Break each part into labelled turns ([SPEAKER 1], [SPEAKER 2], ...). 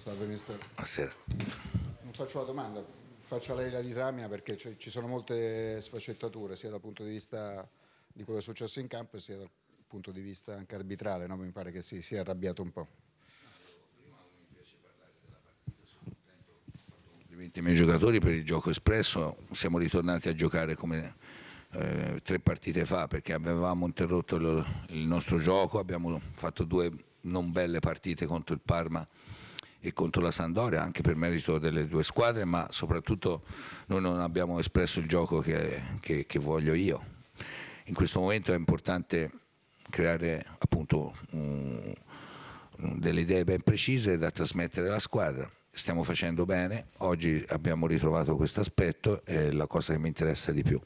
[SPEAKER 1] Salve mister. Buonasera. Non faccio la domanda, faccio a lei la disamina perché ci sono molte sfaccettature sia dal punto di vista di quello che è successo in campo sia dal punto di vista anche arbitrale, no? mi pare che si sia arrabbiato un po'. Complimenti ai miei giocatori per il gioco espresso, siamo ritornati a giocare come eh, tre partite fa perché avevamo interrotto il, il nostro gioco, abbiamo fatto due non belle partite contro il Parma e contro la Sandoria, anche per merito delle due squadre, ma soprattutto noi non abbiamo espresso il gioco che, che, che voglio io. In questo momento è importante creare appunto um, delle idee ben precise da trasmettere alla squadra. Stiamo facendo bene, oggi abbiamo ritrovato questo aspetto, è la cosa che mi interessa di più.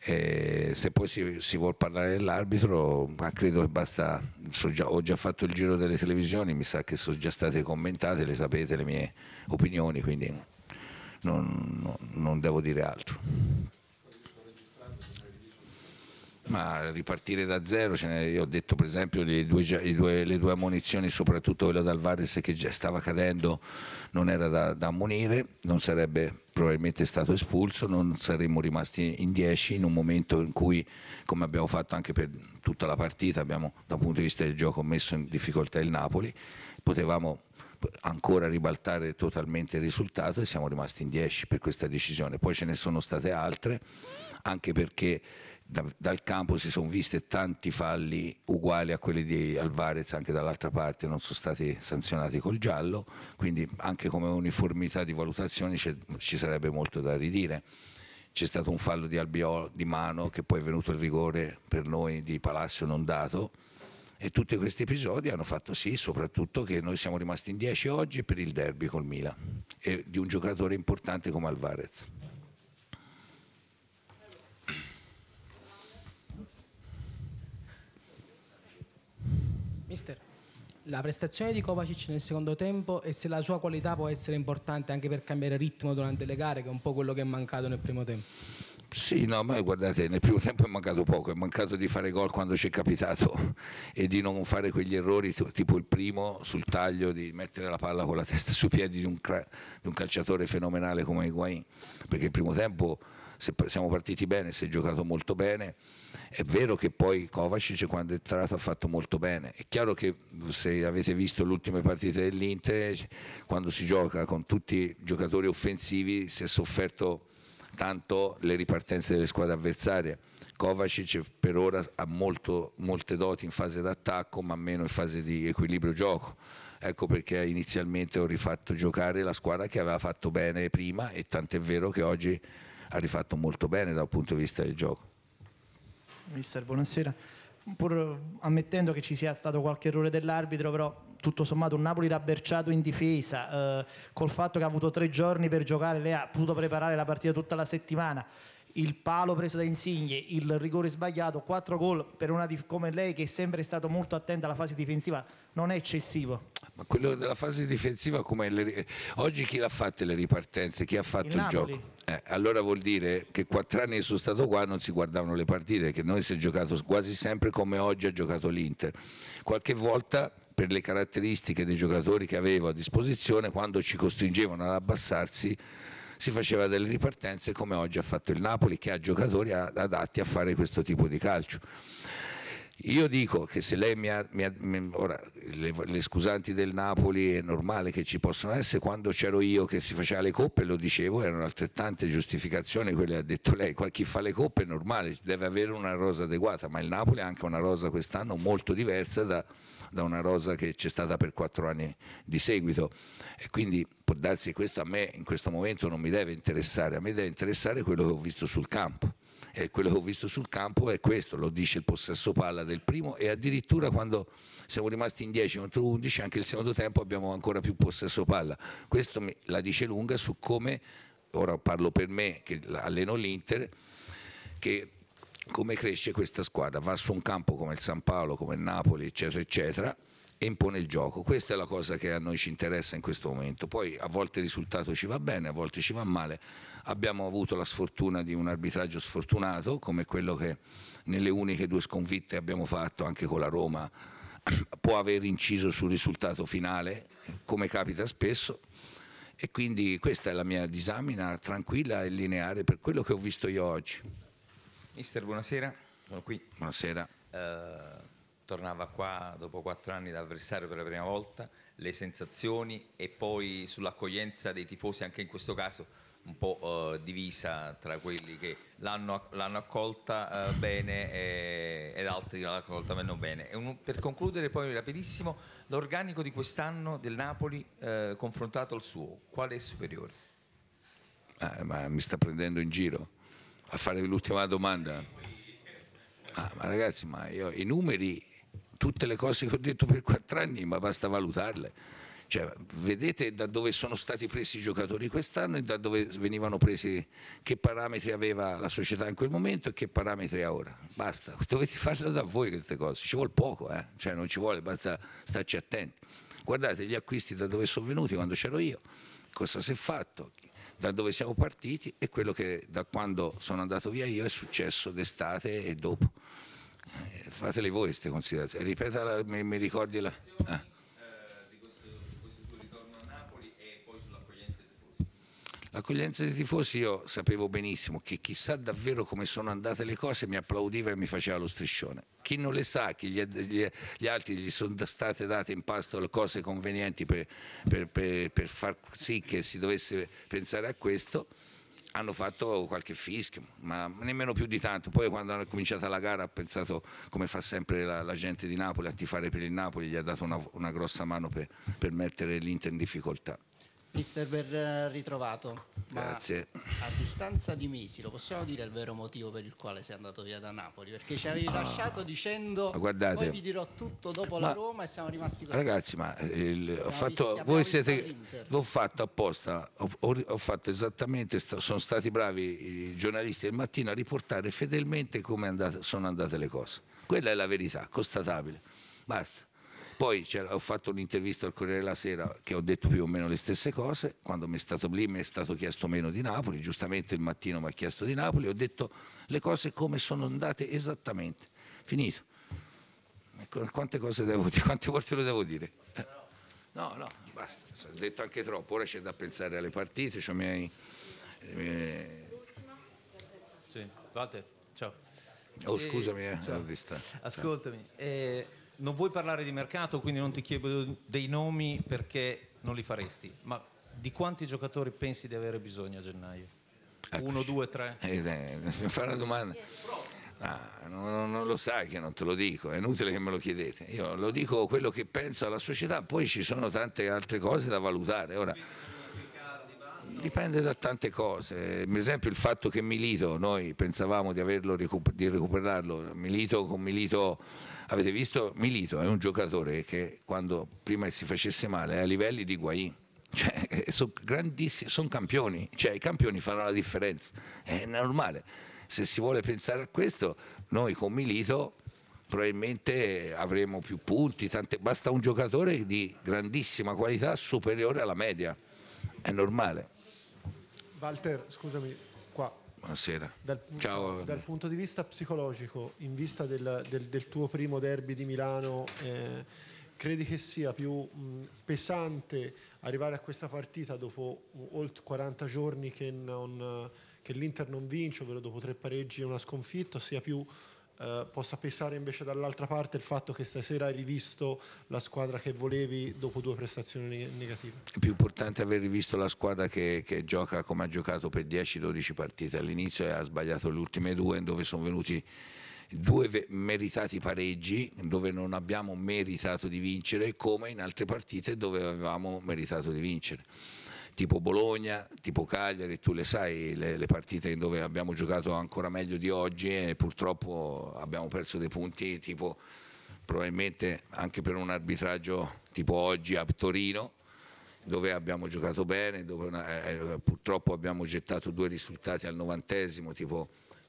[SPEAKER 1] E se poi si, si vuole parlare dell'arbitro, ma credo che basta, so già, ho già fatto il giro delle televisioni, mi sa che sono già state commentate, le sapete le mie opinioni, quindi non, non, non devo dire altro. Ma ripartire da zero, io ho detto per esempio le due, le due, le due ammonizioni, soprattutto quella dal Vares che già stava cadendo, non era da, da ammonire, non sarebbe probabilmente stato espulso, non saremmo rimasti in 10 in un momento in cui, come abbiamo fatto anche per tutta la partita, abbiamo dal punto di vista del gioco messo in difficoltà il Napoli, potevamo ancora ribaltare totalmente il risultato e siamo rimasti in 10 per questa decisione. Poi ce ne sono state altre, anche perché da, dal campo si sono visti tanti falli uguali a quelli di Alvarez anche dall'altra parte non sono stati sanzionati col giallo quindi anche come uniformità di valutazioni ci sarebbe molto da ridire c'è stato un fallo di Albiol di mano che poi è venuto il rigore per noi di Palazzo non dato e tutti questi episodi hanno fatto sì soprattutto che noi siamo rimasti in 10 oggi per il derby col Milan e di un giocatore importante come Alvarez Mister, la prestazione di Kovacic nel secondo tempo e se la sua qualità può essere importante anche per cambiare ritmo durante le gare, che è un po' quello che è mancato nel primo tempo. Sì, no, ma guardate, nel primo tempo è mancato poco, è mancato di fare gol quando ci è capitato e di non fare quegli errori, tipo il primo sul taglio di mettere la palla con la testa sui piedi di un, di un calciatore fenomenale come Higuain, perché il primo tempo se, siamo partiti bene, si è giocato molto bene, è vero che poi Kovacic quando è entrato ha fatto molto bene, è chiaro che se avete visto le ultime partite dell'Inter, quando si gioca con tutti i giocatori offensivi si è sofferto tanto le ripartenze delle squadre avversarie. Kovacic per ora ha molto, molte doti in fase d'attacco ma meno in fase di equilibrio gioco. Ecco perché inizialmente ho rifatto giocare la squadra che aveva fatto bene prima e tant'è vero che oggi ha rifatto molto bene dal punto di vista del gioco. Mister, buonasera. Pur eh, ammettendo che ci sia stato qualche errore dell'arbitro, però tutto sommato un Napoli rabberciato in difesa, eh, col fatto che ha avuto tre giorni per giocare, lei ha potuto preparare la partita tutta la settimana, il palo preso da Insigne, il rigore sbagliato, quattro gol per una dif- come lei che è sempre stato molto attenta alla fase difensiva, non è eccessivo. Ma quello della fase difensiva come Le... Oggi chi l'ha fatta le ripartenze? Chi ha fatto il, il gioco? Eh, allora vuol dire che quattro anni che sono stato qua non si guardavano le partite, che noi si è giocato quasi sempre come oggi ha giocato l'Inter. Qualche volta per le caratteristiche dei giocatori che avevo a disposizione, quando ci costringevano ad abbassarsi si faceva delle ripartenze come oggi ha fatto il Napoli che ha giocatori adatti a fare questo tipo di calcio. Io dico che se lei mi ha, mi ha ora, le, le, scusanti del Napoli è normale che ci possono essere, quando c'ero io che si faceva le coppe, lo dicevo, erano altrettante giustificazioni quelle che ha detto lei, chi fa le coppe è normale, deve avere una rosa adeguata, ma il Napoli ha anche una rosa quest'anno molto diversa da, da una rosa che c'è stata per quattro anni di seguito e quindi può darsi che questo a me in questo momento non mi deve interessare, a me deve interessare quello che ho visto sul campo. E quello che ho visto sul campo è questo, lo dice il possesso palla del primo e addirittura quando siamo rimasti in 10 contro 11 anche il secondo tempo abbiamo ancora più possesso palla. Questo la dice lunga su come, ora parlo per me che alleno l'Inter, che come cresce questa squadra, va su un campo come il San Paolo, come il Napoli, eccetera, eccetera, e impone il gioco. Questa è la cosa che a noi ci interessa in questo momento. Poi a volte il risultato ci va bene, a volte ci va male. Abbiamo avuto la sfortuna di un arbitraggio sfortunato, come quello che nelle uniche due sconfitte abbiamo fatto anche con la Roma, può aver inciso sul risultato finale, come capita spesso. E quindi questa è la mia disamina tranquilla e lineare per quello che ho visto io oggi. Mister, buonasera, sono qui. Buonasera. Eh, tornava qua dopo quattro anni da avversario per la prima volta, le sensazioni e poi sull'accoglienza dei tifosi anche in questo caso un po' eh, divisa tra quelli che l'hanno, accolta eh, bene e, ed altri che l'hanno accolta meno bene. Un, per concludere poi rapidissimo, l'organico di quest'anno del Napoli eh, confrontato al suo, quale è superiore? Ah, ma mi sta prendendo in giro? a fare l'ultima domanda. Ah, ma ragazzi, ma io, i numeri, tutte le cose che ho detto per quattro anni, ma basta valutarle. Cioè, vedete da dove sono stati presi i giocatori quest'anno e da dove venivano presi, che parametri aveva la società in quel momento e che parametri ha ora. Basta, dovete farlo da voi queste cose, ci vuole poco, eh? cioè, non ci vuole, basta starci attenti. Guardate gli acquisti da dove sono venuti quando c'ero io, cosa si è fatto, da dove siamo partiti e quello che da quando sono andato via io è successo d'estate e dopo. Eh, fatele voi queste considerazioni, ripetala, mi, mi ricordi la... Ah. L'accoglienza dei tifosi io sapevo benissimo che chissà davvero come sono andate le cose mi applaudiva e mi faceva lo striscione. Chi non le sa, chi gli, gli, gli altri gli sono state date in pasto le cose convenienti per, per, per, per far sì che si dovesse pensare a questo, hanno fatto qualche fischio, ma nemmeno più di tanto. Poi quando hanno cominciata la gara ha pensato, come fa sempre la, la, gente di Napoli, a tifare per il Napoli, gli ha dato una, una grossa mano per, per mettere l'Inter in difficoltà. Mister, ben eh, ritrovato. Ma Grazie. a distanza di mesi, lo possiamo dire il vero motivo per il quale sei andato via da Napoli? Perché ci avevi ah, lasciato dicendo guardate, poi vi dirò tutto dopo ma, la Roma e siamo rimasti così. Ragazzi, ma eh, il, ho fatto, voi siete, l'ho fatto apposta, ho, ho fatto esattamente, sta, sono stati bravi i giornalisti del mattino a riportare fedelmente come andate, sono andate le cose. Quella è la verità, constatabile. Basta. Poi ho fatto un'intervista al Corriere della Sera che ho detto più o meno le stesse cose, quando mi è stato lì mi è stato chiesto meno di Napoli, giustamente il mattino mi ha chiesto di Napoli, ho detto le cose come sono andate esattamente. Finito. Ecco, quante cose devo dire? Quante volte lo devo dire? No, no, basta, ho detto anche troppo, ora c'è da pensare alle partite, cioè miei... miei... Sì, Walter, ciao.
[SPEAKER 2] Oh, scusami, eh, ciao.
[SPEAKER 1] Ascoltami. Eh, non vuoi parlare di mercato, quindi non ti chiedo dei nomi perché non li faresti, ma di quanti giocatori pensi di avere bisogno a gennaio? Ecco. Uno, due, tre? Eh, eh, fare una domanda. Ah, non, non, lo sai che non te lo dico, è inutile che me lo chiedete. Io lo dico quello che penso alla società, poi ci sono tante altre cose da valutare. Ora, Dipende da tante cose, per esempio il fatto che Milito, noi pensavamo di, averlo, di recuperarlo, Milito con Milito, avete visto, Milito è un giocatore che quando prima si facesse male è a livelli di Guain, cioè, eh, sono grandissimi, sono campioni, cioè i campioni fanno la differenza, è normale, se si vuole pensare a questo noi con Milito probabilmente avremo più punti, tante, basta un giocatore di grandissima qualità superiore alla media, è normale. Walter, scusami, qua. Buonasera. Dal punto, Ciao. Dal punto di vista psicologico, in vista del, del, del tuo primo derby di Milano, eh, credi che sia più mh, pesante arrivare a questa partita dopo oltre 40 giorni che, che l'Inter non vince, ovvero dopo tre pareggi e una sconfitta, sia più eh, possa pesare invece dall'altra parte il fatto che stasera hai rivisto la squadra che volevi dopo due prestazioni negative? È più importante aver rivisto la squadra che, che gioca come ha giocato per 10-12 partite all'inizio e eh, ha sbagliato le ultime due dove sono venuti due meritati pareggi dove non abbiamo meritato di vincere come in altre partite dove avevamo meritato di vincere tipo Bologna, tipo Cagliari, tu le sai le, le partite dove abbiamo giocato ancora meglio di oggi e purtroppo abbiamo perso dei punti tipo probabilmente anche per un arbitraggio tipo oggi a Torino dove abbiamo giocato bene, dove una, eh, eh, purtroppo abbiamo gettato due risultati al novantesimo, tipo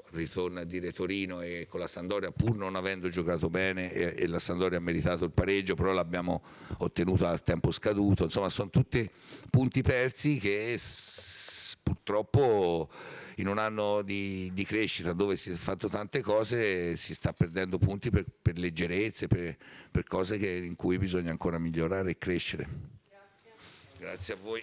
[SPEAKER 1] Ecco, ritorna a dire Torino e con la Sandoria pur non avendo giocato bene e, e la Sandoria ha meritato il pareggio però l'abbiamo ottenuta al tempo scaduto insomma sono tutti punti persi che purtroppo in un anno di, di, crescita dove si è fatto tante cose si sta perdendo punti per, per leggerezze, per, per cose che, in cui bisogna ancora migliorare e crescere. Grazie, Grazie a voi.